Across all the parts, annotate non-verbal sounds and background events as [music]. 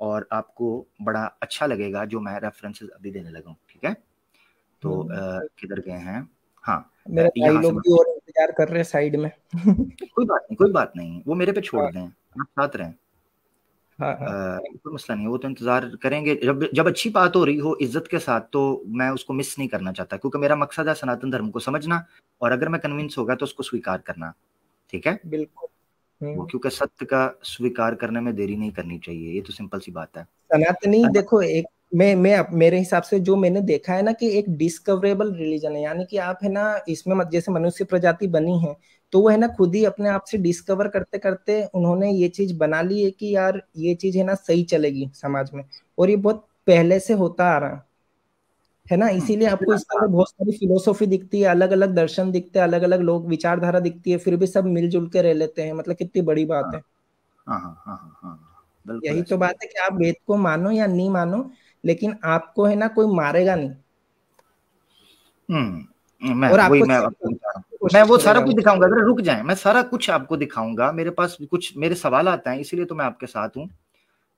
और आपको बड़ा अच्छा लगेगा जो मैं रेफरेंसेस अभी देने लगा हूँ ठीक है तो हम्म, किधर गए हैं हाँ मेरे भाई लोग भी और इंतजार कर रहे हैं साइड में [laughs] कोई बात नहीं कोई बात नहीं वो मेरे पे छोड़ हाँ। दें आप साथ रहें हाँ, हाँ। कोई मसला नहीं वो तो इंतजार करेंगे जब जब अच्छी बात हो रही हो इज्जत के साथ तो मैं उसको मिस नहीं करना चाहता क्योंकि मेरा मकसद है सनातन धर्म को समझना और अगर मैं कन्विंस होगा तो उसको स्वीकार करना ठीक है बिल्कुल हम्म। वो क्योंकि सत्य का स्वीकार करने में देरी नहीं करनी चाहिए ये तो सिंपल सी बात है सनातनी देखो एक मैं मैं मेरे हिसाब से जो मैंने देखा है ना कि एक डिस्कवरेबल रिलीजन है यानी कि आप है ना इसमें मत जैसे मनुष्य प्रजाति बनी है तो वो है ना खुद ही अपने आप से डिस्कवर करते करते उन्होंने ये चीज बना ली है कि यार ये चीज है ना सही चलेगी समाज में और ये बहुत पहले से होता आ रहा है ना इसीलिए हाँ, आपको हाँ। इसके अंदर बहुत सारी फिलोसॉफी दिखती है अलग अलग दर्शन दिखते हैं अलग अलग लोग विचारधारा दिखती है फिर भी सब मिलजुल के रह लेते हैं मतलब कितनी बड़ी बात हाँ। है यही तो बात है कि आप वेद को मानो या नहीं मानो लेकिन आपको है ना कोई मारेगा नहीं हम्म, मैं और वही मैं, मैं वो सारा कुछ दिखाऊंगा अगर रुक जाए मैं सारा कुछ आपको दिखाऊंगा मेरे पास कुछ मेरे सवाल आते हैं इसीलिए तो मैं आपके साथ हूँ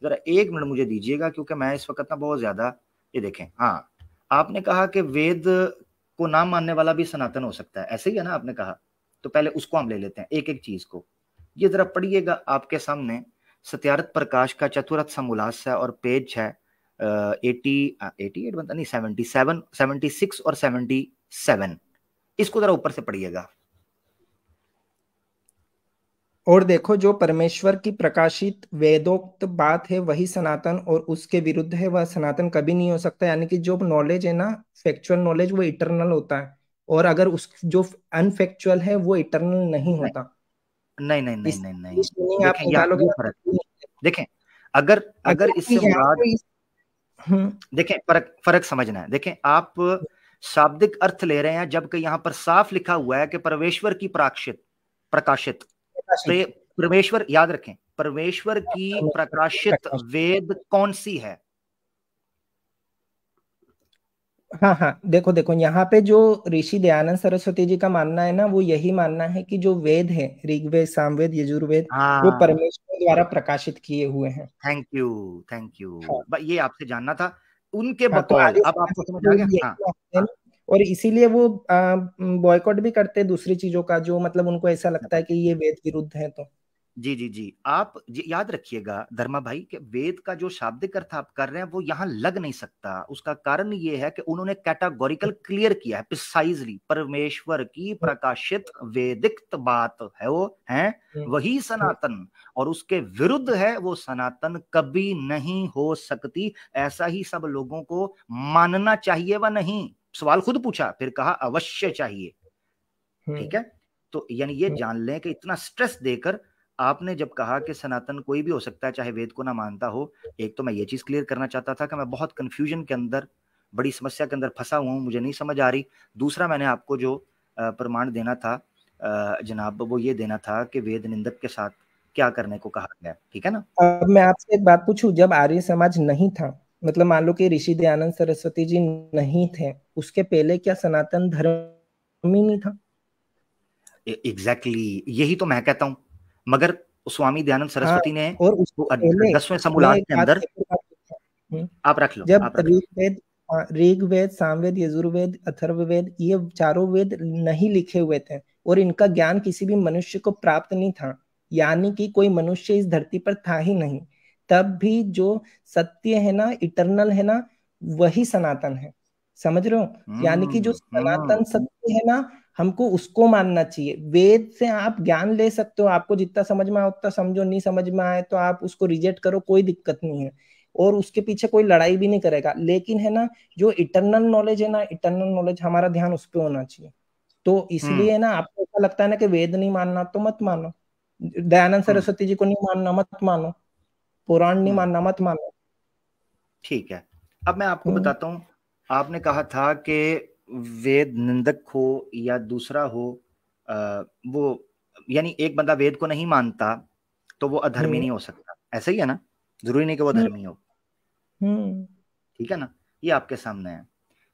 जरा एक मिनट मुझे दीजिएगा क्योंकि मैं इस वक्त ना बहुत ज्यादा ये देखें हाँ आपने कहा कि वेद को ना मानने वाला भी सनातन हो सकता है ऐसे ही है ना आपने कहा तो पहले उसको हम ले लेते हैं एक एक चीज को ये जरा पढ़िएगा आपके सामने सत्यारत प्रकाश का चतुरथ समोल्लास है और पेज है एटी एटी एट बनता नहीं सेवेंटी सेवन सिक्स और सेवेंटी सेवन इसको जरा ऊपर से पढ़िएगा और देखो जो परमेश्वर की प्रकाशित वेदोक्त बात है वही सनातन और उसके विरुद्ध है वह सनातन कभी नहीं हो सकता यानी कि जो नॉलेज है ना फैक्चुअल नॉलेज वो इटरनल होता है और अगर उस जो अनफेक्चुअल है वो इटरनल नहीं होता नहीं नहीं नहीं नहीं नहीं, तो नहीं आप निकालोगे देखें अगर अगर इससे मुराद हम्म। देखें फर्क फर्क समझना है देखें आप शाब्दिक अर्थ ले रहे हैं जबकि यहाँ पर साफ लिखा हुआ है कि परमेश्वर की प्राक्षित प्रकाशित तो परमेश्वर याद रखें परमेश्वर की प्रकाशित वेद कौन सी है हाँ हाँ देखो देखो यहाँ पे जो ऋषि दयानंद सरस्वती जी का मानना है ना वो यही मानना है कि जो वेद है ऋग्वेद सामवेद यजुर्वेद वो हाँ। परमेश्वर द्वारा प्रकाशित किए हुए हैं थैंक यू थैंक यू हाँ, ये आपसे जानना था उनके हाँ, बकवाल तो अब आपको समझ आ गया हाँ, हाँ, और इसीलिए वो बॉयकॉट भी करते हैं दूसरी चीजों का जो मतलब उनको ऐसा लगता है कि ये वेद विरुद्ध है तो जी जी जी आप याद रखिएगा धर्मा भाई कि वेद का जो शाब्दिक अर्थ आप कर रहे हैं वो यहाँ लग नहीं सकता उसका कारण ये है कि उन्होंने कैटागोरिकल क्लियर किया है प्रिसाइजली परमेश्वर की हम्म। प्रकाशित वेदिक बात है वो है हम्म। वही सनातन और उसके विरुद्ध है वो सनातन कभी नहीं हो सकती ऐसा ही सब लोगों को मानना चाहिए व नहीं सवाल खुद पूछा फिर कहा अवश्य चाहिए हम्म। ठीक है तो यानी ये हम्म। जान लें कि इतना स्ट्रेस देकर आपने जब कहा कि सनातन कोई भी हो सकता है चाहे वेद को ना मानता हो एक तो मैं ये चीज क्लियर करना चाहता था कि मैं बहुत कंफ्यूजन के अंदर बड़ी समस्या के अंदर फंसा हुआ हूं मुझे नहीं समझ आ रही दूसरा मैंने आपको जो प्रमाण देना था जनाब वो ये देना था कि वेद निंदक के साथ क्या करने को कहा गया ठीक है ना अब मैं आपसे एक बात पूछू जब आर्य समाज नहीं था मतलब मान लो कि ऋषि दयानंद सरस्वती जी नहीं थे उसके पहले क्या सनातन धर्म ही नहीं था एग्जैक्टली exactly. यही तो मैं कहता हूं मगर स्वामी दयानंद हाँ, सरस्वती हाँ, ने और तो दसवें समूलात के अंदर हम्म। आप रख लो जब ऋग्वेद हाँ, ऋग्वेद सामवेद यजुर्वेद अथर्ववेद ये चारों वेद नहीं लिखे हुए थे और इनका ज्ञान किसी भी मनुष्य को प्राप्त नहीं था यानी कि कोई मनुष्य इस धरती पर था ही नहीं तब भी जो सत्य है ना इटरनल है ना वही सनातन है समझ रहे हो हम्म, यानी कि जो हम्म। सनातन सत्य है ना हमको उसको मानना चाहिए वेद से आप ज्ञान ले सकते हो आपको जितना समझ में आए उतना समझो नहीं समझ में आए तो आप उसको रिजेक्ट करो कोई दिक्कत नहीं है और उसके पीछे कोई लड़ाई भी नहीं करेगा लेकिन है ना जो इटरनल नॉलेज है ना इटरनल नॉलेज हमारा ध्यान उस पर होना चाहिए तो इसलिए हम्म। ना आपको ऐसा लगता है ना कि वेद नहीं मानना तो मत मानो दयानंद सरस्वती जी को नहीं मानना मत मानो पुराण नहीं हम्म। मानना मत मानो ठीक है अब मैं आपको हम्म। बताता हूँ आपने कहा था कि वेद निंदक हो या दूसरा हो आ, वो यानी एक बंदा वेद को नहीं मानता तो वो अधर्मी हम्म। नहीं हो सकता ऐसा ही है ना जरूरी नहीं कि वो अधर्मी हो ठीक है ना ये आपके सामने है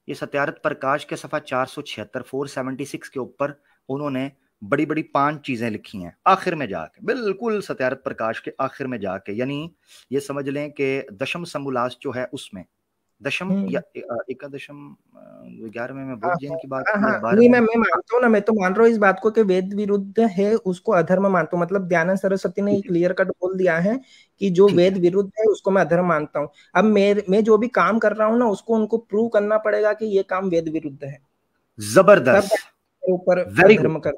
ये सत्यारत प्रकाश के सफा चार सौ छिहत्तर फोर सेवेंटी सिक्स के ऊपर उन्होंने बड़ी बड़ी पांच चीजें लिखी हैं आखिर में जाके बिल्कुल सत्यारत प्रकाश के आखिर में जाके यानी ये समझ लें कि दशम समुलास जो है उसमें दशम हम्म। या एकादशम ग्यारहवें में बुद्ध जैन की बात हाँ, हाँ। नहीं मैं मैं मानता हूँ ना मैं तो मान रहा हूँ इस बात को कि वेद विरुद्ध है उसको अधर्म मानता हूँ मतलब दयानंद सरस्वती ने क्लियर कट बोल दिया है कि जो वेद विरुद्ध है उसको मैं अधर्म मानता हूँ अब मेरे मैं जो भी काम कर रहा हूँ ना उसको उनको प्रूव करना पड़ेगा कि ये काम वेद विरुद्ध है जबरदस्त ऊपर वेरी गुड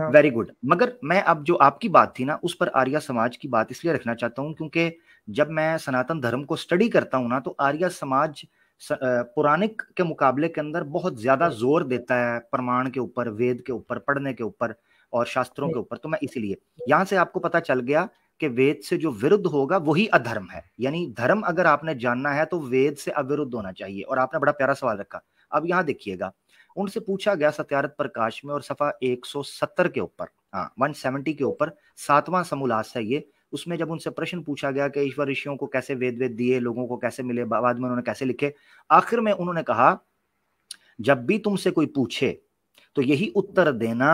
वेरी हाँ। गुड मगर मैं अब जो आपकी बात थी ना उस पर आर्या समाज की बात इसलिए रखना चाहता हूँ क्योंकि जब मैं सनातन धर्म को स्टडी करता हूँ ना तो आर्य समाज पुराणिक के मुकाबले के अंदर बहुत ज्यादा हाँ। जोर देता है प्रमाण के ऊपर वेद के ऊपर पढ़ने के ऊपर और शास्त्रों के हाँ। ऊपर तो मैं इसीलिए यहाँ से आपको पता चल गया कि वेद से जो विरुद्ध होगा वही अधर्म है यानी धर्म अगर आपने जानना है तो वेद से अविरुद्ध होना चाहिए और आपने बड़ा प्यारा सवाल रखा अब यहाँ देखिएगा उनसे पूछा गया सत्यारत प्रकाश में और सफा 170 के ऊपर हाँ 170 के ऊपर सातवां समूलास है ये उसमें जब उनसे प्रश्न पूछा गया कि ईश्वर ऋषियों को कैसे वेद वेद दिए लोगों को कैसे मिले बाद में उन्होंने कैसे लिखे आखिर में उन्होंने कहा जब भी तुमसे कोई पूछे तो यही उत्तर देना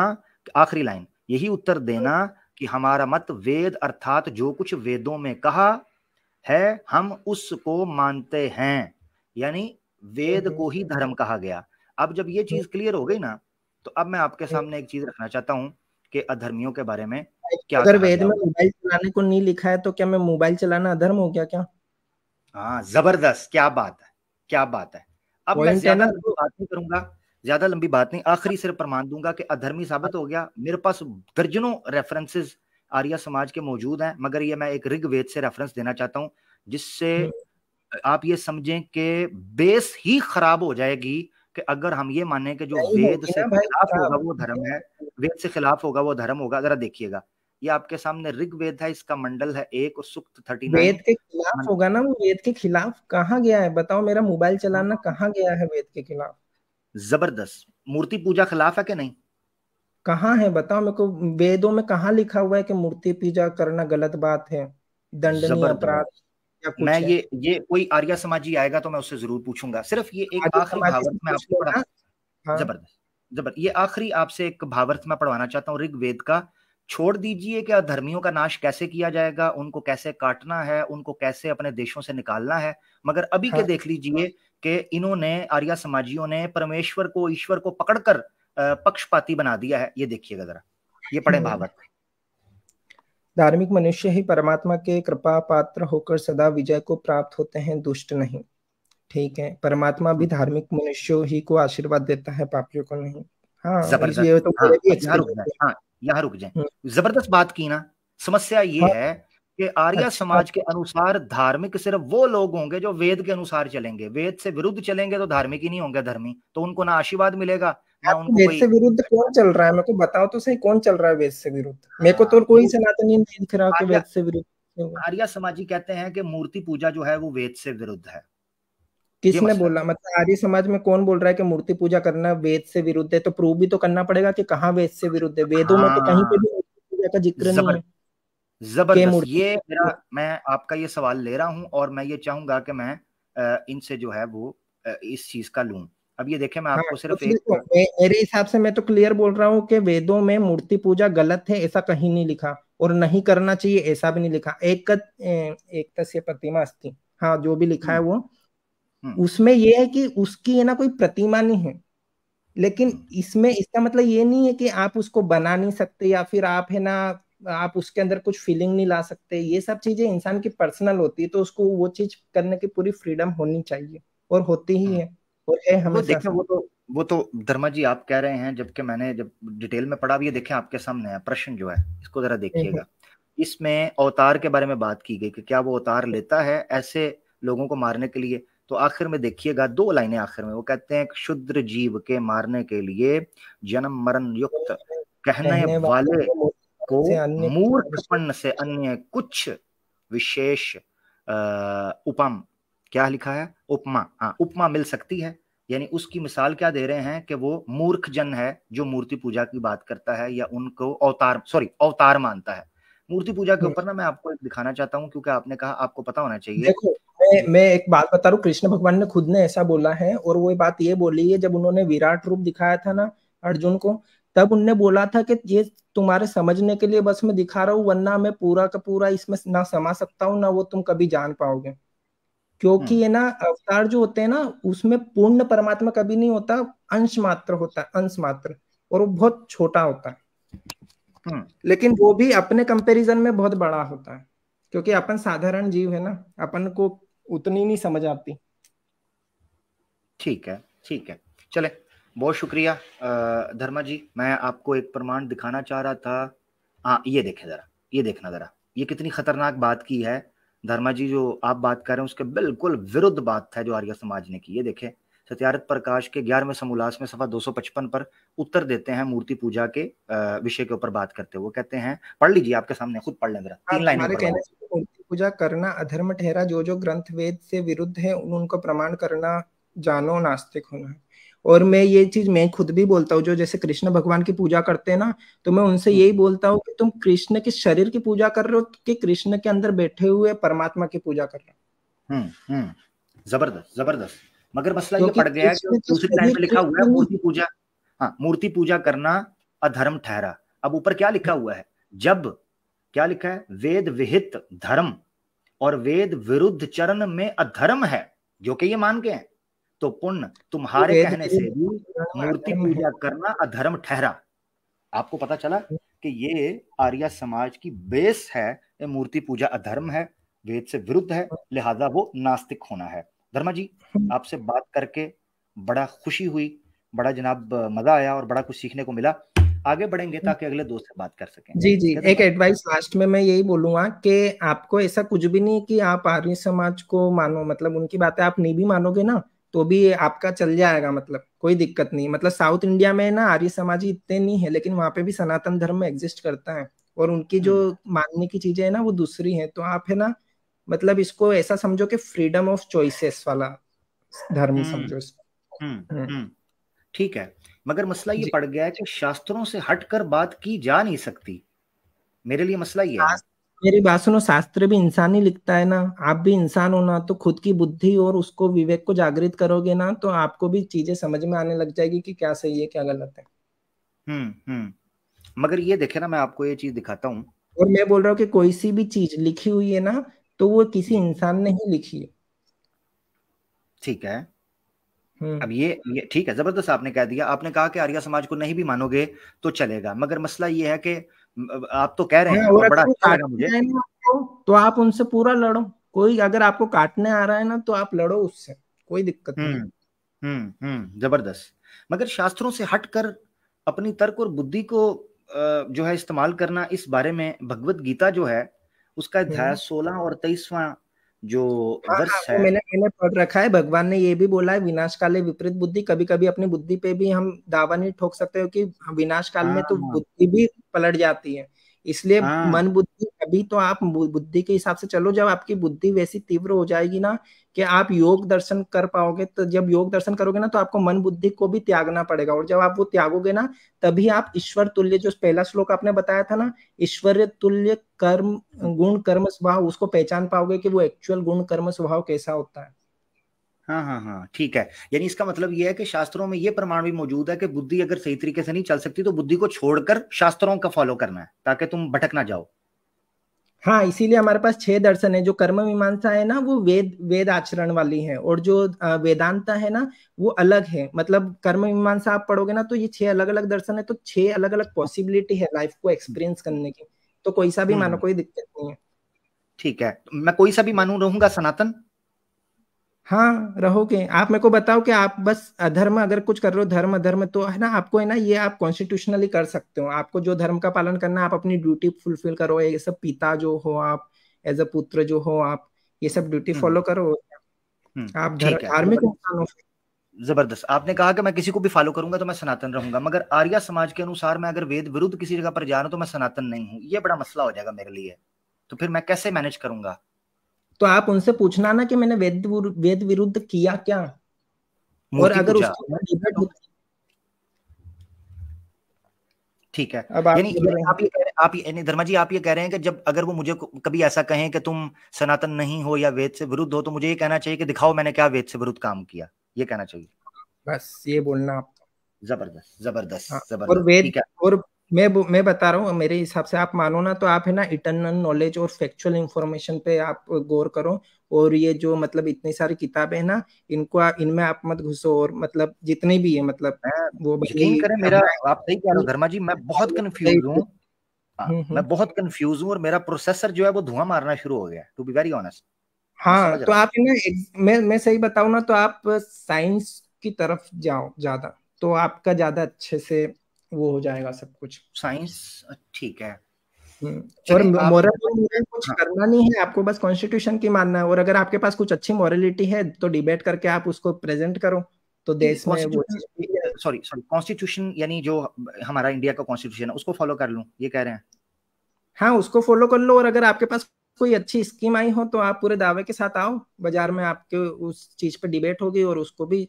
आखिरी लाइन यही उत्तर देना कि हमारा मत वेद अर्थात जो कुछ वेदों में कहा है हम उसको मानते हैं यानी वेद हम्म, हम्म। को ही धर्म कहा गया अब जब ये चीज क्लियर हम्म। हो गई ना तो अब मैं आपके हम्म। सामने एक चीज रखना चाहता हूँ कि अधर्मियों के बारे में क्या अगर वेद में मोबाइल चलाने को नहीं लिखा है तो क्या मैं मोबाइल चलाना अधर्म हो गया क्या हाँ जबरदस्त क्या बात है क्या बात है अब मैं ज्यादा लंबी बात नहीं करूंगा ज्यादा लंबी बात नहीं आखिरी सिर्फ प्रमाण दूंगा कि अधर्मी साबित हाँ। हो गया मेरे पास दर्जनों रेफरेंसेस आर्य समाज के मौजूद हैं मगर ये मैं एक ऋग्वेद से रेफरेंस देना चाहता हूं जिससे हम्म। आप ये समझें कि बेस ही खराब हो जाएगी कि अगर हम ये माने कि जो वेद से खिलाफ होगा वो धर्म है वेद से खिलाफ होगा वो धर्म होगा जरा देखिएगा ये आपके सामने ऋग वेद है इसका मंडल है एक और सुक्त थर्टी वेद के खिलाफ होगा ना वो वेद के खिलाफ कहाँ गया है बताओ मेरा मोबाइल चलाना हाँ। कहाँ गया है वेद के खिलाफ जबरदस्त मूर्ति पूजा खिलाफ है कि नहीं कहाँ है बताओ मेरे को वेदों में कहा लिखा हुआ है कि मूर्ति पूजा करना गलत बात है दंडनीय अपराध मैं ये ये कोई आर्या समाजी आएगा तो मैं उससे जरूर पूछूंगा सिर्फ ये एक आखिरी भावार्थ में आपको हाँ। जबरदस्त जबर ये आखिरी आपसे एक भावर्थ में पढ़वाना चाहता हूँ ऋग्वेद का छोड़ दीजिए कि धर्मियों का नाश कैसे किया जाएगा उनको कैसे काटना है उनको कैसे अपने देशों से निकालना है मगर अभी हाँ, के देख लीजिए कि इन्होंने आर्या समाजियों ने परमेश्वर को ईश्वर को पकड़कर पक्षपाती बना दिया है ये देखिएगा जरा ये पढ़े हम्म। भावर्थ धार्मिक मनुष्य ही परमात्मा के कृपा पात्र होकर सदा विजय को प्राप्त होते हैं दुष्ट नहीं ठीक है परमात्मा भी धार्मिक मनुष्यों ही को आशीर्वाद देता है पापियों को नहीं हाँ ये तो हाँ, यहाँ रुक जाए हाँ, हम्म। जबरदस्त बात की ना समस्या ये हाँ। है कि आर्य अच्छा, समाज के अनुसार धार्मिक सिर्फ वो लोग होंगे जो वेद के अनुसार चलेंगे वेद से विरुद्ध चलेंगे तो धार्मिक ही नहीं होंगे धर्मी तो उनको ना आशीर्वाद मिलेगा वेद विरुद्ध कौन चल रहा है मेरे को बताओ तो सही कौन चल रहा है वेद से विरुद्ध मेरे को तो हाँ, कोई सनातनी नहीं दिख रहा कि वेद से विरुद्ध आर्य समाजी कहते हैं कि मूर्ति पूजा जो है वो वेद से विरुद्ध है किसने बोला मतलब आर्य समाज में कौन बोल रहा है कि मूर्ति पूजा करना वेद से विरुद्ध है तो प्रूव भी तो करना पड़ेगा कि कहा वेद से विरुद्ध है वेदों में तो हाँ। कहीं पे भी पूजा का जिक्र नहीं है जबरदस्त ये मेरा मैं आपका ये सवाल ले रहा हूँ और मैं ये चाहूंगा कि मैं इनसे जो है वो इस चीज का लूं अब ये देखें मैं हाँ, आपको हाँ, सिर्फ एक मेरे हिसाब से मैं तो क्लियर बोल रहा हूँ कि वेदों में मूर्ति पूजा गलत है ऐसा कहीं नहीं लिखा और नहीं करना चाहिए ऐसा भी नहीं लिखा एक एक तस्य प्रतिमा अस्थि हाँ जो भी लिखा है हम्म। वो हम्म। उसमें यह है कि उसकी है ना कोई प्रतिमा नहीं है लेकिन हम्म। इसमें इसका मतलब ये नहीं है कि आप उसको बना नहीं सकते या फिर आप है ना आप उसके अंदर कुछ फीलिंग नहीं ला सकते ये सब चीजें इंसान की पर्सनल होती है तो उसको वो चीज करने की पूरी फ्रीडम होनी चाहिए और होती ही है वो वो तो वो तो धर्मा जी आप कह रहे हैं जबकि मैंने जब डिटेल में पढ़ा भी देखें आपके सामने है प्रश्न जो है इसको जरा देखिएगा इसमें अवतार के बारे में बात की गई कि क्या वो अवतार लेता है ऐसे लोगों को मारने के लिए तो आखिर में देखिएगा दो लाइनें आखिर में वो कहते हैं शुद्र जीव के मारने के लिए जन्म मरण युक्त कहने वाले को मूर्खपन से अन्य कुछ विशेष उपम क्या लिखा है उपमा हाँ उपमा मिल सकती है यानी उसकी मिसाल क्या दे रहे हैं कि वो मूर्ख जन है जो मूर्ति पूजा की बात करता है या उनको अवतार सॉरी अवतार मानता है मूर्ति पूजा के हम्म। ऊपर ना मैं आपको एक दिखाना चाहता हूँ क्योंकि आपने कहा आपको पता होना चाहिए देखो मैं मैं एक बात बता रहा हूँ कृष्ण भगवान ने खुद ने ऐसा बोला है और वो बात ये बोली है जब उन्होंने विराट रूप दिखाया था ना अर्जुन को तब उनने बोला था कि ये तुम्हारे समझने के लिए बस मैं दिखा रहा हूँ वरना मैं पूरा का पूरा इसमें ना समा सकता हूँ ना वो तुम कभी जान पाओगे क्योंकि हम्म। ये ना अवतार जो होते हैं ना उसमें पूर्ण परमात्मा कभी नहीं होता अंश मात्र होता है अंश मात्र और वो बहुत छोटा होता है हम्म। लेकिन वो भी अपने कंपैरिजन में बहुत बड़ा होता है क्योंकि अपन साधारण जीव है ना अपन को उतनी नहीं समझ आती ठीक है ठीक है चले बहुत शुक्रिया धर्मा जी मैं आपको एक प्रमाण दिखाना चाह रहा था हाँ ये देखे जरा ये देखना जरा ये कितनी खतरनाक बात की है धर्मा जी जो आप बात कर रहे हैं उसके बिल्कुल विरुद्ध बात है जो आर्य समाज ने की ये देखे सत्यारत प्रकाश के ग्यारहवें समोल्लास में सफा 255 पर उत्तर देते हैं मूर्ति पूजा के विषय के ऊपर बात करते हुए कहते हैं पढ़ लीजिए आपके सामने खुद पढ़ लें तीन लाइन तो मूर्ति पूजा करना अधर्म ठहरा जो जो ग्रंथ वेद से विरुद्ध है उनको प्रमाण करना जानो नास्तिक होना और मैं ये चीज मैं खुद भी बोलता हूँ जो जैसे कृष्ण भगवान की पूजा करते हैं ना तो मैं उनसे हम्म। यही बोलता हूँ कि तुम कृष्ण के शरीर की पूजा कर रहे हो कि कृष्ण के अंदर बैठे हुए परमात्मा की पूजा कर रहे हो हम्म, हम्म। जबरदस्त जबरदस्त मगर मसला ये पड़ गया कि दूसरी तो लाइन पे लिखा हुआ है मूर्ति पूजा हाँ मूर्ति पूजा करना अधर्म ठहरा अब ऊपर क्या लिखा हुआ है जब क्या लिखा है वेद विहित धर्म और वेद विरुद्ध चरण में अधर्म है जो कि ये मान के हैं तो पुण्य तुम्हारे कहने से भी मूर्ति पूजा करना अधर्म ठहरा आपको पता चला कि ये आर्य समाज की बेस है ये मूर्ति पूजा अधर्म है वेद से विरुद्ध है लिहाजा वो नास्तिक होना है धर्मा जी आपसे बात करके बड़ा खुशी हुई बड़ा जनाब मजा आया और बड़ा कुछ सीखने को मिला आगे बढ़ेंगे ताकि अगले दोस्त से बात कर सकें जी जी एक एडवाइस लास्ट में मैं यही बोलूंगा कि आपको ऐसा कुछ भी नहीं कि आप आर्य समाज को मानो मतलब उनकी बातें आप नहीं भी मानोगे ना तो भी आपका चल जाएगा मतलब कोई दिक्कत नहीं मतलब साउथ इंडिया में ना आर्य समाजी इतने नहीं है लेकिन वहाँ पे भी सनातन धर्म एग्जिस्ट करता है और उनकी जो हम्म। मानने की चीजें है ना वो दूसरी है तो आप है ना मतलब इसको ऐसा समझो कि फ्रीडम ऑफ चॉइसेस वाला धर्म हम्म। समझो इसको हम्म, ठीक है मगर मसला ये पड़ गया है कि शास्त्रों से हटकर बात की जा नहीं सकती मेरे लिए मसला ये है हाँ, मेरी बात सुनो शास्त्र भी इंसान ही लिखता है ना आप भी इंसान हो ना तो खुद की बुद्धि और उसको विवेक को जागृत करोगे ना तो आपको भी चीजें समझ में आने लग जाएगी कि क्या सही है क्या गलत है हम्म हम्म मगर ये देखे ना मैं आपको ये चीज दिखाता हूँ और मैं बोल रहा हूँ कि कोई सी भी चीज लिखी हुई है ना तो वो किसी हम्म। इंसान ने ही लिखी है ठीक है हम्म। अब ये ये ठीक है जबरदस्त आपने कह दिया आपने कहा कि आर्या समाज को नहीं भी मानोगे तो चलेगा मगर मसला ये है कि आप तो कह रहे हैं तो बड़ा अच्छा लगा मुझे तो आप उनसे पूरा लड़ो कोई अगर आपको काटने आ रहा है ना तो आप लड़ो उससे कोई दिक्कत नहीं हम्म, हम्म, हम्म जबरदस्त मगर शास्त्रों से हटकर अपनी तर्क और बुद्धि को जो है इस्तेमाल करना इस बारे में भगवत गीता जो है उसका अध्याय हम्म। सोलह और तेईसवा जो हाँ, वर्ष है हाँ, मैंने मैंने पढ़ रखा है भगवान ने ये भी बोला है विनाश काले विपरीत बुद्धि कभी कभी अपनी बुद्धि पे भी हम दावा नहीं ठोक सकते हो कि विनाश काल में तो हाँ। बुद्धि भी पलट जाती है इसलिए हाँ। मन बुद्धि अभी तो आप बुद्धि के हिसाब से चलो जब आपकी बुद्धि वैसी तीव्र हो जाएगी ना कि आप योग दर्शन कर पाओगे तो जब योग दर्शन करोगे ना तो आपको मन बुद्धि को भी त्यागना पड़ेगा और जब आप वो त्यागोगे ना तभी आप ईश्वर तुल्य जो पहला श्लोक आपने बताया था ना ईश्वर तुल्य कर्म गुण कर्म स्वभाव उसको पहचान पाओगे कि वो एक्चुअल गुण कर्म स्वभाव कैसा होता है हाँ हाँ हाँ ठीक है यानी इसका मतलब यह है कि शास्त्रों में यह प्रमाण भी मौजूद है कि बुद्धि अगर सही तरीके से नहीं चल सकती तो बुद्धि को छोड़कर शास्त्रों का फॉलो करना है ताकि तुम भटक ना जाओ हाँ इसीलिए हमारे पास छह दर्शन है जो कर्म मीमांसा है ना वो वेद वेद आचरण वाली है और जो वेदांत है ना वो अलग है मतलब कर्म मीमांसा आप पढ़ोगे ना तो ये छह अलग अलग दर्शन है तो छह अलग अलग पॉसिबिलिटी है लाइफ को एक्सपीरियंस करने की तो कोई सा भी हम्म, मानो हम्म। कोई दिक्कत नहीं है ठीक है मैं कोई सा भी मानू रहूंगा सनातन हाँ रहोगे आप मेरे को बताओ कि आप बस अधर्म अगर कुछ कर रहे हो धर्म अधर्म तो है ना आपको है ना ये आप कॉन्स्टिट्यूशनली कर सकते हो आपको जो धर्म का पालन करना आप अपनी ड्यूटी फुलफिल करो ये सब पिता जो हो आप एज अ पुत्र जो हो आप ये सब ड्यूटी हम्म। फॉलो करो हम्म, आप धार्मिक इंसान हो जबरदस्त आपने कहा कि मैं किसी को भी फॉलो करूंगा तो मैं सनातन रहूंगा मगर आर्या समाज के अनुसार मैं अगर वेद विरुद्ध किसी जगह पर जा रहा हूँ तो मैं सनातन नहीं हूँ ये बड़ा मसला हो जाएगा मेरे लिए तो फिर मैं कैसे मैनेज करूंगा तो आप उनसे पूछना ना कि मैंने वेद वेद विरुद्ध किया क्या और अगर उसको ठीक है अब आप यानी आप ये कह रहे आप यानी धर्मा जी आप ये कह रहे हैं कि जब अगर वो मुझे कभी ऐसा कहें कि तुम सनातन नहीं हो या वेद से विरुद्ध हो तो मुझे ये कहना चाहिए कि दिखाओ मैंने क्या वेद से विरुद्ध काम किया ये कहना चाहिए बस ये बोलना आप जबरदस्त जबरदस्त हाँ, जबरदस्त और वेद और मैं मैं बता रहा हूँ मेरे हिसाब से आप मानो ना तो आप है ना इटर्नल नॉलेज और फैक्चुअल इंफॉर्मेशन पे आप गौर करो और ये जो मतलब इतनी सारी किताबें हैं ना इनको इनमें आप मत घुसो और मतलब जितनी भी है मतलब वो करें मेरा आप सही कह रहे हो धर्मा जी मैं बहुत कंफ्यूज [laughs] हूँ हाँ, हम्म, हम्म। मैं बहुत कंफ्यूज हूँ और मेरा प्रोसेसर जो है वो धुआं मारना शुरू हो गया टू बी वेरी ऑनेस्ट हाँ तो आप इन्हें मैं मैं सही बताऊ ना तो आप साइंस की तरफ जाओ ज्यादा तो आपका ज्यादा अच्छे से वो हो जाएगा सब कुछ साइंस ठीक है हम्म, और तो मोरल कुछ हाँ। करना नहीं है आपको बस कॉन्स्टिट्यूशन की मानना है और अगर आपके पास कुछ अच्छी मॉरलिटी है तो डिबेट करके आप उसको प्रेजेंट करो तो देश में सॉरी सॉरी कॉन्स्टिट्यूशन यानी जो हमारा इंडिया का कॉन्स्टिट्यूशन है उसको फॉलो कर लूं ये कह रहे हैं हाँ उसको फॉलो कर लो और अगर आपके पास कोई अच्छी स्कीम आई हो तो आप पूरे दावे के साथ आओ बाजार में आपके उस चीज पे डिबेट होगी और उसको भी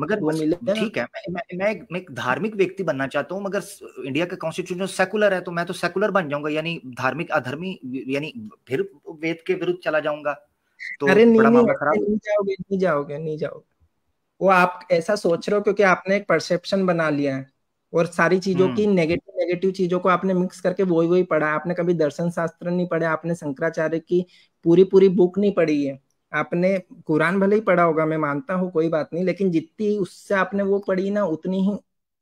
मगर वो मिले ठीक है मैं मैं, मैं एक धार्मिक व्यक्ति बनना चाहता हूँ मगर इंडिया का कॉन्स्टिट्यूशन सेकुलर है तो मैं तो सेकुलर बन जाऊंगा यानी धार्मिक अधर्मी यानी फिर वेद के विरुद्ध चला जाऊंगा तो अरे नहीं, नहीं, मामला नहीं जाओगे नहीं जाओगे नहीं जाओगे वो आप ऐसा सोच रहे हो क्योंकि आपने एक परसेप्शन बना लिया है और सारी चीजों की नेगेटिव हम्म। नेगेटिव चीजों को आपने मिक्स करके वही वही पढ़ा आपने कभी दर्शन शास्त्र नहीं पढ़ा आपने शंकराचार्य की पूरी पूरी बुक नहीं पढ़ी है आपने कुरान भले ही पढ़ा होगा मैं मानता हूँ कोई बात नहीं लेकिन जितनी उससे आपने वो पढ़ी ना उतनी ही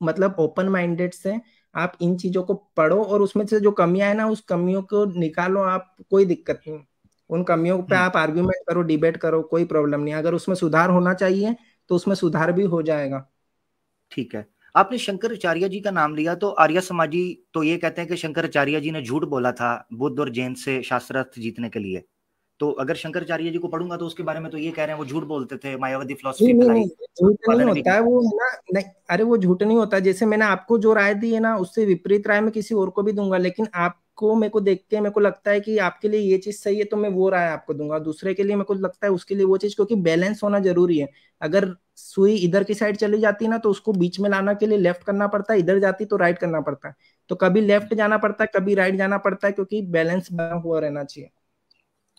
मतलब ओपन माइंडेड से आप इन चीजों को पढ़ो और उसमें से जो कमियां है ना उस कमियों को निकालो आप कोई दिक्कत नहीं उन कमियों पे हम्म। आप आर्ग्यूमेंट करो डिबेट करो कोई प्रॉब्लम नहीं अगर उसमें सुधार होना चाहिए तो उसमें सुधार भी हो जाएगा ठीक है आपने शंकराचार्य जी का नाम लिया तो आर्य समाजी तो ये कहते हैं कि शंकराचार्य जी ने झूठ बोला था बुद्ध और जैन से शास्त्रार्थ जीतने के लिए तो अगर शंकराचार्य जी को पढ़ूंगा तो उसके बारे में तो ये कह रहे हैं वो झूठ बोलते थे मायावती फिलोसफी झूठ नहीं होता है वो ना नहीं अरे वो झूठ नहीं होता जैसे मैंने आपको जो राय दी है ना उससे विपरीत राय मैं किसी और को भी दूंगा लेकिन आपको मेरे को देख के मेरे को लगता है कि आपके लिए ये चीज सही है तो मैं वो राय आपको दूंगा दूसरे के लिए मेरे को लगता है उसके लिए वो चीज क्योंकि बैलेंस होना जरूरी है अगर सुई इधर की साइड चली जाती है ना तो उसको बीच में लाना के लिए लेफ्ट करना पड़ता है इधर जाती तो राइट करना पड़ता है तो कभी लेफ्ट जाना पड़ता है कभी राइट जाना पड़ता है क्योंकि बैलेंस बना हुआ रहना चाहिए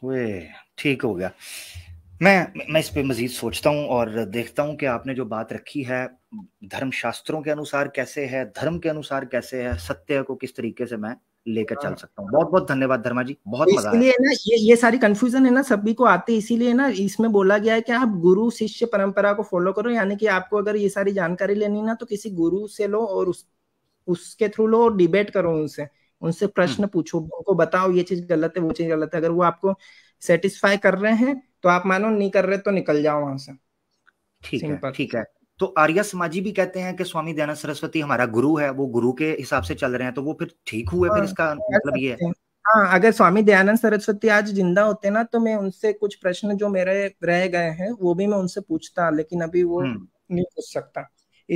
ठीक हो गया मैं मैं इस पे मज़ीद सोचता हूँ और देखता हूँ कि आपने जो बात रखी है धर्मशास्त्रों के अनुसार कैसे है धर्म के अनुसार कैसे है सत्य को किस तरीके से मैं लेकर चल हाँ। सकता हूँ बहुत बहुत धन्यवाद धर्मा जी बहुत तो मजा इसलिए ना ये ये सारी कंफ्यूजन है ना सभी को आती है इसीलिए ना इसमें बोला गया है कि आप गुरु शिष्य परंपरा को फॉलो करो यानी कि आपको अगर ये सारी जानकारी लेनी ना तो किसी गुरु से लो और उस उसके थ्रू लो और डिबेट करो उनसे उनसे प्रश्न हम्म। पूछो उनको बताओ ये चीज गलत है वो चीज गलत है अगर वो आपको सेटिस्फाई कर रहे हैं तो आप मानो नहीं कर रहे तो निकल जाओ वहां से ठीक है ठीक है तो आर्य समाजी भी कहते हैं कि स्वामी दयानंद सरस्वती हमारा गुरु है वो गुरु के हिसाब से चल रहे हैं तो वो फिर ठीक हुए फिर हाँ, इसका मतलब ये हाँ अगर स्वामी दयानंद सरस्वती आज जिंदा होते ना तो मैं उनसे कुछ प्रश्न जो मेरे रह गए हैं वो भी मैं उनसे पूछता लेकिन अभी वो हम्म। नहीं पूछ सकता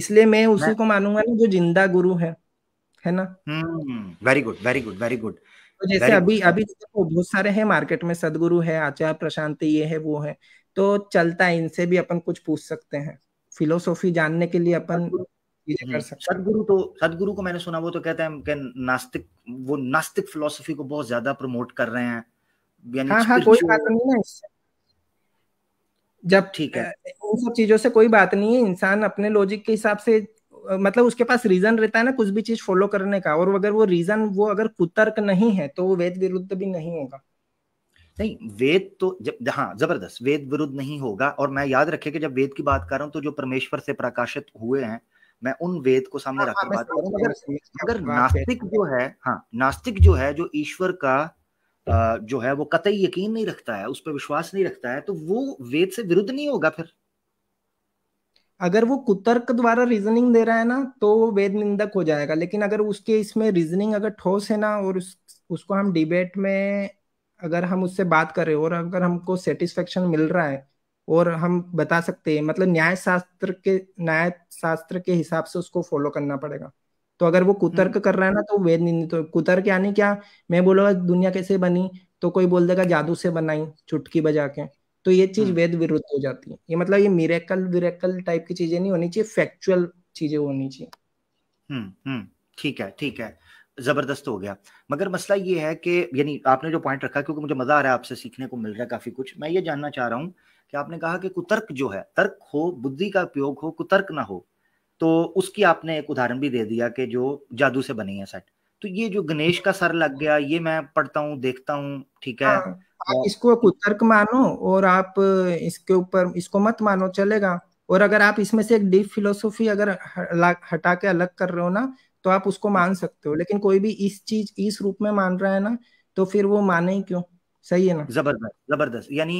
इसलिए मैं उसी को मानूंगा ना जो जिंदा गुरु है है ना very good very good very good तो जैसे very अभी good. अभी तो बहुत सारे हैं मार्केट में सदगुरु है आचार्य प्रशांत ये है वो है तो चलता है इनसे भी अपन कुछ पूछ सकते हैं फिलोसॉफी जानने के लिए अपन हम्म, सदगुरु तो सदगुरु को मैंने सुना वो तो कहते हैं कि नास्तिक वो नास्तिक फिलोसफी को बहुत ज्यादा प्रमोट कर रहे हैं हाँ हाँ कोई बात नहीं है जब ठीक है इन सब चीजों से कोई बात नहीं है इंसान अपने लॉजिक के हिसाब से मतलब उसके पास रीजन रहता है ना कुछ भी चीज फॉलो करने का और अगर वो रीजन वो अगर कुतर्क नहीं है तो वो वेद विरुद्ध भी नहीं होगा नहीं वेद तो जब हाँ जबरदस्त वेद विरुद्ध नहीं होगा और मैं याद रखे कि जब वेद की बात कर रहा हूँ तो जो परमेश्वर से प्रकाशित हुए हैं मैं उन वेद को सामने हाँ, हाँ, रखकर बात कर रहा हूँ अगर नास्तिक जो है हाँ नास्तिक जो है जो ईश्वर का जो है वो कतई यकीन नहीं रखता है उस पर विश्वास नहीं रखता है तो वो वेद से विरुद्ध नहीं होगा फिर अगर वो कुतर्क द्वारा रीजनिंग दे रहा है ना तो वो वेद निंदक हो जाएगा लेकिन अगर उसके इसमें रीजनिंग अगर ठोस है ना और उस, उसको हम डिबेट में अगर हम उससे बात कर रहे हैं और अगर हमको सेटिस्फेक्शन मिल रहा है और हम बता सकते हैं मतलब न्याय शास्त्र के न्याय शास्त्र के हिसाब से उसको फॉलो करना पड़ेगा तो अगर वो कुतर्क हम्म। कर रहा है ना तो वेद निंदित तो कुतर्क यानी क्या मैं बोलूंगा दुनिया कैसे बनी तो कोई बोल देगा जादू से बनाई चुटकी बजा के तो ये चीज हम्म। वेद विरुद्ध हो जाती है ये मतलब ये मिरेकल विरेकल टाइप की चीजें नहीं होनी चाहिए फैक्चुअल चीजें होनी चाहिए हम्म, हम्म, ठीक है ठीक है जबरदस्त हो गया मगर मसला ये है कि यानी आपने जो पॉइंट रखा क्योंकि मुझे मजा आ रहा है आपसे सीखने को मिल रहा है काफी कुछ मैं ये जानना चाह रहा हूँ कि आपने कहा कि कुतर्क जो है तर्क हो बुद्धि का उपयोग हो कुतर्क ना हो तो उसकी आपने एक उदाहरण भी दे दिया कि जो जादू से बनी है सेट तो ये जो गणेश का सर लग गया ये मैं पढ़ता हूँ देखता हूँ ठीक है हाँ। आप हाँ। इसको कुतर्क मानो और आप इसके ऊपर इसको मत मानो चलेगा और अगर आप इसमें से एक डीप फिलोसोफी अगर हटा के अलग कर रहे हो ना तो आप उसको मान हाँ। सकते हो लेकिन कोई भी इस चीज इस रूप में मान रहा है ना तो फिर वो माने ही क्यों सही है ना जबरदस्त जबरदस्त यानी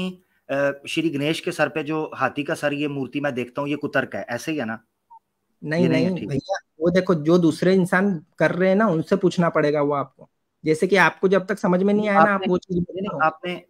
श्री गणेश के सर पे जो हाथी का सर ये मूर्ति मैं देखता हूँ ये कुतर्क है ऐसे ही है ना नहीं नहीं, नहीं भैया वो देखो जो दूसरे इंसान कर रहे हैं ना उनसे पूछना पड़ेगा वो आपको जैसे कि आपको जब तक समझ में नहीं आया ना आप वो चीज आपने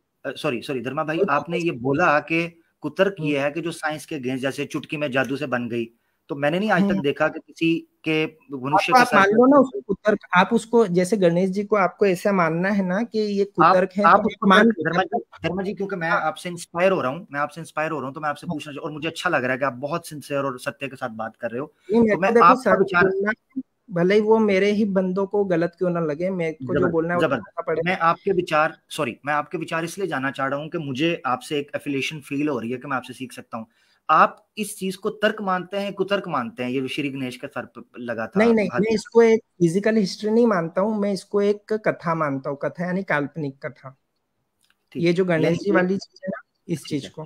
सॉरी सॉरी धर्मा भाई आपने ये बोला कि कुतर्क ये हम्म। है कि जो साइंस के अगेंस्ट जैसे चुटकी में जादू से बन गई तो मैंने नहीं आज तक हम्म। देखा कि किसी के मनुष्य आप, आप मान लो ना उसको कुतर्क आप उसको जैसे गणेश जी को आपको ऐसा मानना है ना कि ये कुतर्क है आप तो उसको मान धर्मा जी धर्मा जी क्योंकि मैं हाँ। आपसे इंस्पायर हो रहा हूँ मैं आपसे इंस्पायर हो रहा हूँ तो मैं आपसे हाँ। पूछना और मुझे अच्छा लग रहा है कि आप बहुत सिंसियर और सत्य के साथ बात कर रहे हो तो, तो मैं आपका विचार भले ही वो मेरे ही बंदों को गलत क्यों ना लगे मेरे को जो बोलना है वो पड़े मैं आपके विचार सॉरी मैं आपके विचार इसलिए जानना चाह रहा हूँ कि मुझे आपसे एक एफिलेशन फील हो रही है कि मैं आपसे सीख सकता हूँ आप इस चीज को तर्क मानते हैं कुतर्क मानते हैं ये श्री गणेश का सर लगा था नहीं नहीं मैं इसको एक फिजिकल हिस्ट्री नहीं मानता हूँ मैं इसको एक कथा मानता हूँ कथा यानी काल्पनिक कथा ये जो गणेश जी वाली चीज है ना इस चीज को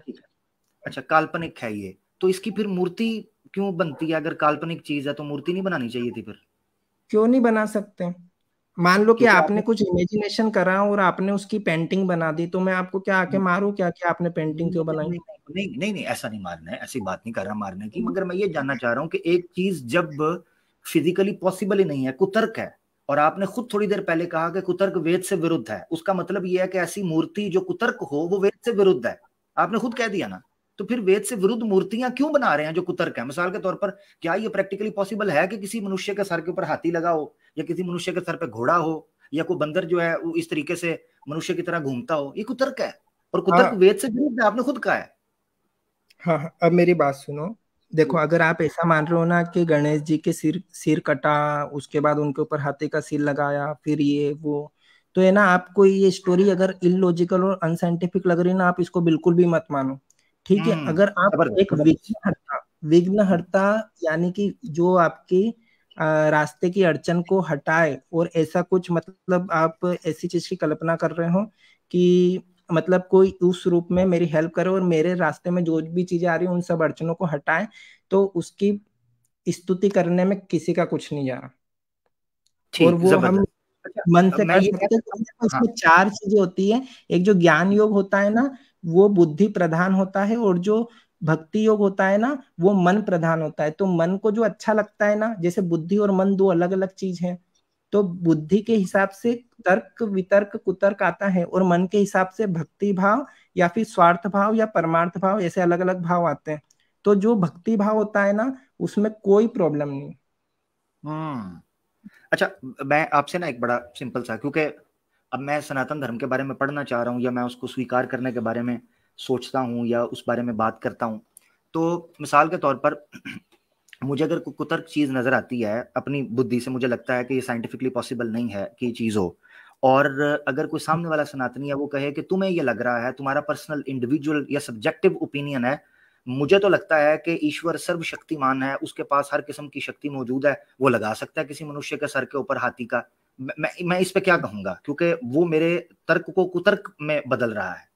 अच्छा काल्पनिक है ये तो इसकी फिर मूर्ति क्यों बनती है अगर काल्पनिक चीज है तो मूर्ति नहीं बनानी चाहिए थी फिर क्यों नहीं बना सकते मान लो कि आपने कुछ इमेजिनेशन करा और आपने उसकी पेंटिंग बना दी तो मैं आपको क्या आके हम्म। मारू क्या कि आपने पेंटिंग क्यों बनाई नहीं नहीं, नहीं नहीं ऐसा नहीं मारना है ऐसी बात नहीं कर रहा मारने की मगर मैं ये हम्म। जानना चाह रहा हूँ कि एक चीज जब फिजिकली पॉसिबल ही नहीं है कुतर्क है और आपने खुद थोड़ी देर पहले कहा कि कुतर्क वेद से विरुद्ध है उसका मतलब यह है कि ऐसी मूर्ति जो कुतर्क हो वो वेद से विरुद्ध है आपने खुद कह दिया ना तो फिर वेद से विरुद्ध मूर्तियां क्यों बना रहे हैं जो कुतर्क है मिसाल के तौर पर क्या ये प्रैक्टिकली पॉसिबल है कि किसी मनुष्य के सर के ऊपर हाथी लगा हो या किसी मनुष्य के सर पे घोड़ा हो या कोई बंदर जो है वो इस तरीके से मनुष्य की तरह घूमता हो ये कुतर्क है और कुतर्क हाँ। वेद से विरुद्ध आपने खुद कहा है हाँ, हाँ अब मेरी बात सुनो देखो हम्म। अगर आप ऐसा मान रहे हो ना कि गणेश जी के सिर सिर कटा उसके बाद उनके ऊपर हाथी का सिर लगाया फिर ये वो तो है ना आपको ये स्टोरी अगर इलॉजिकल और अनसाइंटिफिक लग रही है ना आप इसको बिल्कुल भी मत मानो ठीक है हम्म, अगर आप एक विघ्नहर्ता विघ्नहर्ता यानी कि जो आपकी रास्ते की अड़चन को हटाए और ऐसा कुछ मतलब आप ऐसी चीज की कल्पना कर रहे हो कि मतलब कोई उस रूप में मेरी हेल्प करे और मेरे रास्ते में जो भी चीजें आ रही उन सब अड़चनों को हटाए तो उसकी स्तुति करने में किसी का कुछ नहीं जा रहा और वो हम मन से कर सकते हैं तो इसमें हाँ। चार चीजें होती है एक जो ज्ञान योग होता है ना वो बुद्धि प्रधान होता है और जो भक्ति योग होता है ना वो मन प्रधान होता है तो मन को जो अच्छा लगता है ना जैसे बुद्धि और मन दो अलग अलग चीज है तो बुद्धि के हिसाब से तर्क वितर्क कुतर्क आता है और मन के हिसाब से भक्ति भाव या फिर स्वार्थ भाव या परमार्थ भाव ऐसे अलग अलग भाव आते हैं तो जो भक्ति भाव होता है ना उसमें कोई प्रॉब्लम नहीं हम्म अच्छा मैं आपसे ना एक बड़ा सिंपल सा क्योंकि अब मैं सनातन धर्म के बारे में पढ़ना चाह रहा हूँ या मैं उसको स्वीकार करने के बारे में सोचता हूँ या उस बारे में बात करता हूँ तो मिसाल के तौर पर [clears throat] मुझे अगर कोई कुतर्क चीज़ नज़र आती है अपनी बुद्धि से मुझे लगता है कि ये साइंटिफिकली पॉसिबल नहीं है कि ये चीज़ हो और अगर कोई सामने वाला सनातनी है वो कहे कि तुम्हें ये लग रहा है तुम्हारा पर्सनल इंडिविजुअल या सब्जेक्टिव ओपिनियन है मुझे तो लगता है कि ईश्वर सर्वशक्तिमान है उसके पास हर किस्म की शक्ति मौजूद है वो लगा सकता है किसी मनुष्य के सर के ऊपर हाथी का मैं मैं इस पे क्या कहूंगा क्योंकि वो मेरे तर्क को कुतर्क में बदल रहा है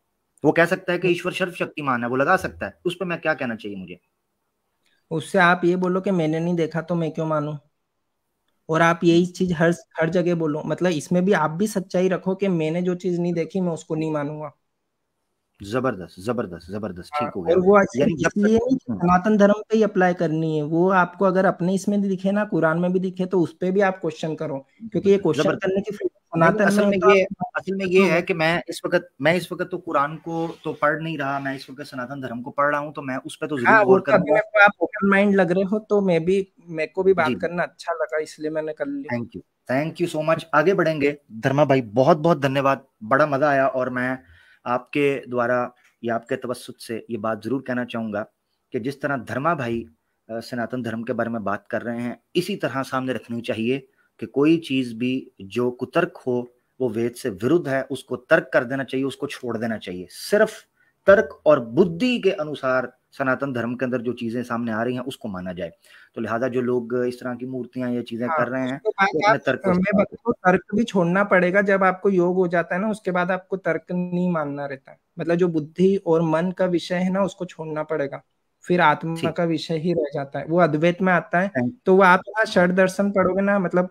वो कह सकता है कि हाँ। ईश्वर सर्व सर्वशक्तिमान है वो लगा सकता है उस पर मैं क्या कहना चाहिए मुझे उससे आप ये बोलो कि मैंने नहीं देखा तो मैं क्यों मानू और आप यही चीज हर हर जगह बोलो मतलब इसमें भी आप भी सच्चाई रखो कि मैंने जो चीज नहीं देखी मैं उसको नहीं मानूंगा जबरदस्त जबरदस्त जबरदस्त हाँ, ठीक हो गया वो इसलिए हाँ। सनातन धर्म पे ही अप्लाई करनी है वो आपको अगर अपने इसमें दिखे ना कुरान में भी दिखे तो उस पर भी आप क्वेश्चन करो क्योंकि ये क्वेश्चन करने की सनातन असल में ये असल में ये हाँ। है कि मैं इस वक्त मैं इस वक्त तो कुरान को तो पढ़ नहीं रहा मैं इस वक्त सनातन धर्म को पढ़ रहा हूँ तो मैं उस पर तो जरूर गौर तो करूंगा आप ओपन माइंड लग रहे हो तो मैं भी मेरे को भी बात करना अच्छा लगा इसलिए मैंने कर लिया thank you thank you so much आगे बढ़ेंगे धर्मा भाई बहुत बहुत धन्यवाद बड़ा मजा आया और मैं आपके द्वारा या आपके तवसत से ये बात ज़रूर कहना चाहूँगा कि जिस तरह धर्मा भाई सनातन धर्म के बारे में बात कर रहे हैं इसी तरह सामने रखनी चाहिए कि कोई चीज़ भी जो कुतर्क हो वो वेद से विरुद्ध है उसको तर्क कर देना चाहिए उसको छोड़ देना चाहिए सिर्फ तर्क और बुद्धि के अनुसार सनातन धर्म के अंदर जो चीजें सामने आ रही हैं उसको माना जाए तो लिहाजा जो लोग इस तरह की मूर्तियां या चीजें हाँ, कर रहे हैं तो तर्क तर्क भी छोड़ना पड़ेगा जब आपको योग हो जाता है ना उसके बाद आपको तर्क नहीं मानना रहता मतलब जो बुद्धि और मन का विषय है ना उसको छोड़ना पड़ेगा फिर आत्मा का विषय ही रह जाता है वो अद्वैत में आता है तो वो आप ना षड दर्शन पढ़ोगे ना मतलब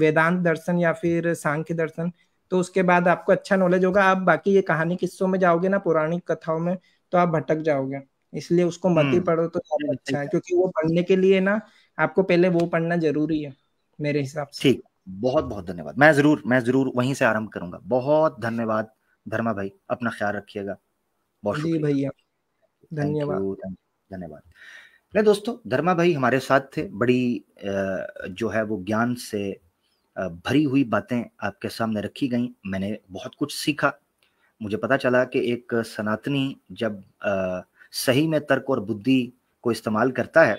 वेदांत दर्शन या फिर सांख्य दर्शन तो उसके बाद आपको अच्छा नॉलेज होगा आप बाकी ये कहानी किस्सों में जाओगे ना पौराणिक कथाओं में तो आप भटक जाओगे इसलिए उसको मत ही हम्म। पढ़ो तो ज्यादा हम्म, अच्छा है क्योंकि वो पढ़ने के लिए ना आपको पहले वो पढ़ना जरूरी है मेरे हिसाब से ठीक बहुत बहुत धन्यवाद मैं जरूर मैं जरूर वहीं से आरंभ करूंगा बहुत धन्यवाद धर्मा भाई अपना ख्याल रखिएगा बहुत जी भैया धन्यवाद धन्यवाद नहीं दोस्तों धर्मा भाई हमारे साथ थे बड़ी जो है वो ज्ञान से भरी हुई बातें आपके सामने रखी गई मैंने बहुत कुछ सीखा मुझे पता चला कि एक सनातनी जब आ, सही में तर्क और बुद्धि को इस्तेमाल करता है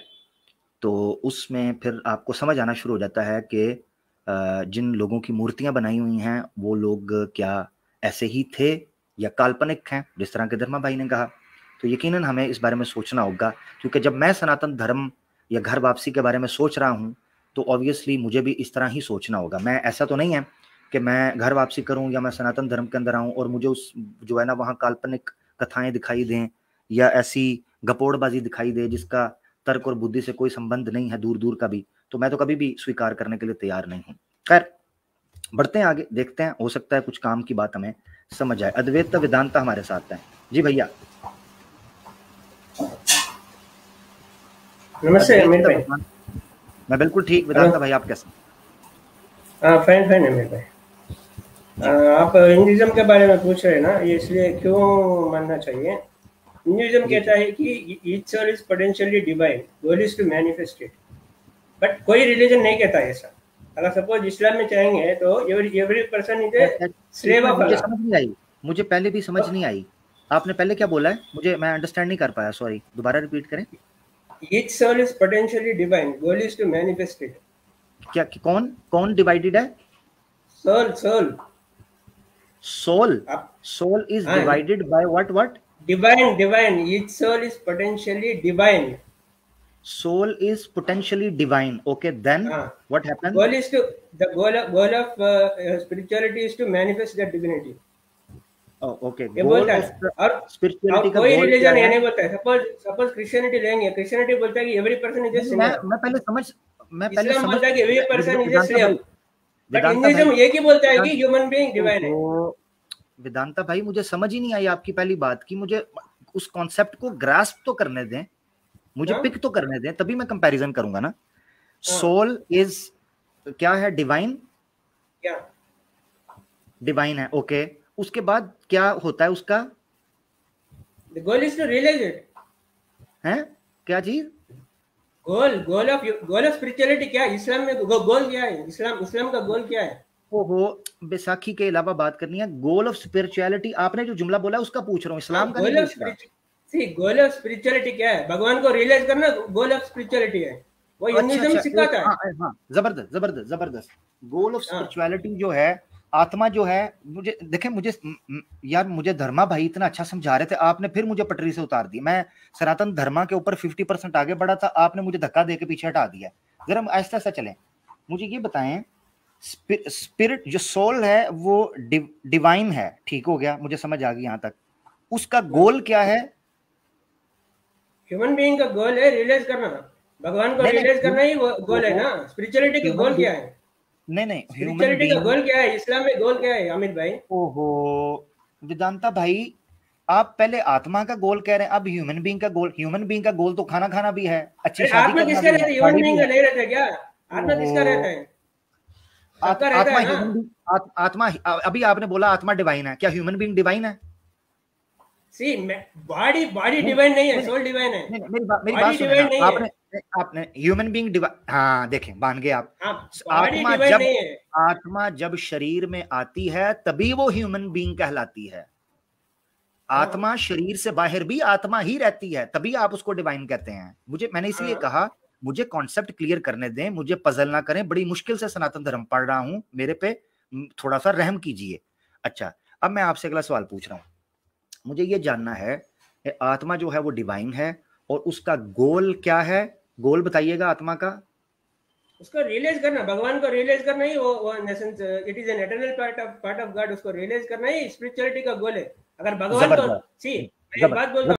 तो उसमें फिर आपको समझ आना शुरू हो जाता है कि जिन लोगों की मूर्तियां बनाई हुई हैं वो लोग क्या ऐसे ही थे या काल्पनिक हैं जिस तरह के धर्मा भाई ने कहा तो यकीनन हमें इस बारे में सोचना होगा क्योंकि जब मैं सनातन धर्म या घर वापसी के बारे में सोच रहा हूँ तो ऑब्वियसली मुझे भी इस तरह ही सोचना होगा मैं ऐसा तो नहीं है कि मैं घर वापसी करूँ या मैं सनातन धर्म के अंदर आऊँ और मुझे उस जो है ना वहाँ काल्पनिक कथाएँ दिखाई दें या ऐसी गपोड़बाजी दिखाई दे जिसका तर्क और बुद्धि से कोई संबंध नहीं है दूर दूर का भी तो मैं तो कभी भी स्वीकार करने के लिए तैयार नहीं हूँ खैर बढ़ते हैं आगे देखते हैं हो सकता है कुछ काम की बात हमें समझ आए अद्वैत वेदांता हमारे साथ है जी भैया नमस्ते मैं बिल्कुल ठीक वेदांत भाई आप कैसे आप हिंदुज़म के बारे में पूछ रहे हैं ना ये इसलिए क्यों मानना चाहिए हिंदुइज्म कहता है कि each soul is potentially divine goal is to manifest it but कोई रिलीजन नहीं कहता ऐसा अगर सपोज इस्लाम में चाहेंगे तो every every person is a slave of Allah समझ नहीं आई मुझे पहले भी समझ तो नहीं आई आपने पहले क्या बोला है मुझे मैं अंडरस्टैंड नहीं कर पाया सॉरी दोबारा रिपीट करें each soul is potentially divine goal is to manifest it क्या कौन कौन डिवाइडेड है soul soul soul soul is divided by what what divine divine each soul is potentially divine soul is potentially divine okay then uh, what happens goal is to the goal of, goal of uh, spirituality is to manifest that divinity oh okay goal बोलता है Or, spirituality का goal religion ये नहीं बोलता suppose suppose Christianity lenge Christianity bolta hai ki every person is a sinner main, मैं पहले समझ मैं पहले समझ बोलता है कि every person is a slave but Hinduism ye ki bolta hai ki human being divine hai Vedanta भाई मुझे समझ ही नहीं आई आपकी पहली बात की मुझे उस कॉन्सेप्ट को ग्रास्प तो करने दें मुझे पिक हाँ। तो करने दें तभी मैं कंपैरिजन करूंगा ना सोल हाँ। इज क्या है डिवाइन डिवाइन है ओके उसके बाद क्या होता है उसका The goal is to realize it. है क्या चीज goal goal of goal of spirituality क्या इस्लाम में गोल क्या है इस्लाम इस्लाम का गोल क्या है वो बैसाखी के अलावा बात करनी है गोल ऑफ स्पिरिचुअलिटी आपने जो जुमला बोला उसका पूछ रहा हूँ इस्लाम का goal of goal of spirituality क्या है भगवान को रियलाइज करना गोल ऑफ स्पिरिचुअलिटी है वो अच्छा, अच्छा, सिखाता है हाँ, हाँ, जबरदस्त जबरदस्त जबरदस्त गोल ऑफ स्पिरिचुअलिटी जो है आत्मा जो है मुझे देखे मुझे यार मुझे धर्मा भाई इतना अच्छा समझा रहे थे आपने फिर मुझे पटरी से उतार दी मैं सनातन धर्मा के ऊपर फिफ्टी परसेंट आगे बढ़ा था आपने मुझे धक्का दे के पीछे हटा दिया जरा ऐसा ऐसा चले मुझे ये बताएं स्पिरिट जो सोल है वो डिवाइन है ठीक हो गया मुझे समझ आ गई यहां तक उसका गोल क्या है ह्यूमन बीइंग का गोल है रियलाइज करना भगवान को रियलाइज करना ही गोल है ना स्पिरिचुअलिटी का गोल क्या है नहीं नहीं स्पिरिचुअलिटी का गोल क्या है इस्लाम में गोल क्या है अमित भाई ओहो वेदांता भाई आप पहले आत्मा का गोल कह रहे हैं अब ह्यूमन बीइंग का गोल ह्यूमन बीइंग का गोल तो खाना खाना भी है अच्छी शादी करना भी है आत्मा किसका रहता है ह्यूमन बीइंग का नहीं रहता क्या आत्मा किसका रहता है आत्मा ह्यूमन आत्मा अभी आपने बोला आत्मा डिवाइन है क्या ह्यूमन बीइंग डिवाइन है सी बॉडी बॉडी डिवाइन नहीं है सोल डिवाइन है मेरी बात आपने आपने ह्यूमन बीइंग हाँ देखें बांध गए आप हाँ, आत्मा जब आत्मा जब शरीर में आती है तभी वो ह्यूमन बीइंग कहलाती है हाँ। आत्मा शरीर से बाहर भी आत्मा ही रहती है तभी आप उसको डिवाइन कहते हैं मुझे मैंने इसलिए हाँ। कहा मुझे कॉन्सेप्ट क्लियर करने दें मुझे पजल ना करें बड़ी मुश्किल से सनातन धर्म पढ़ रहा हूं मेरे पे थोड़ा सा रहम कीजिए अच्छा अब मैं आपसे अगला सवाल पूछ रहा हूं मुझे ये जानना है आत्मा जो है वो डिवाइन है और उसका गोल क्या है गोल बताइएगा आत्मा का उसका रियलाइज करना भगवान को रियलाइज करना ही वो it is an eternal part of part of God उसको रियलाइज करना ही स्पिरिचुअलिटी का गोल है अगर भगवान को सी मैं बात बोल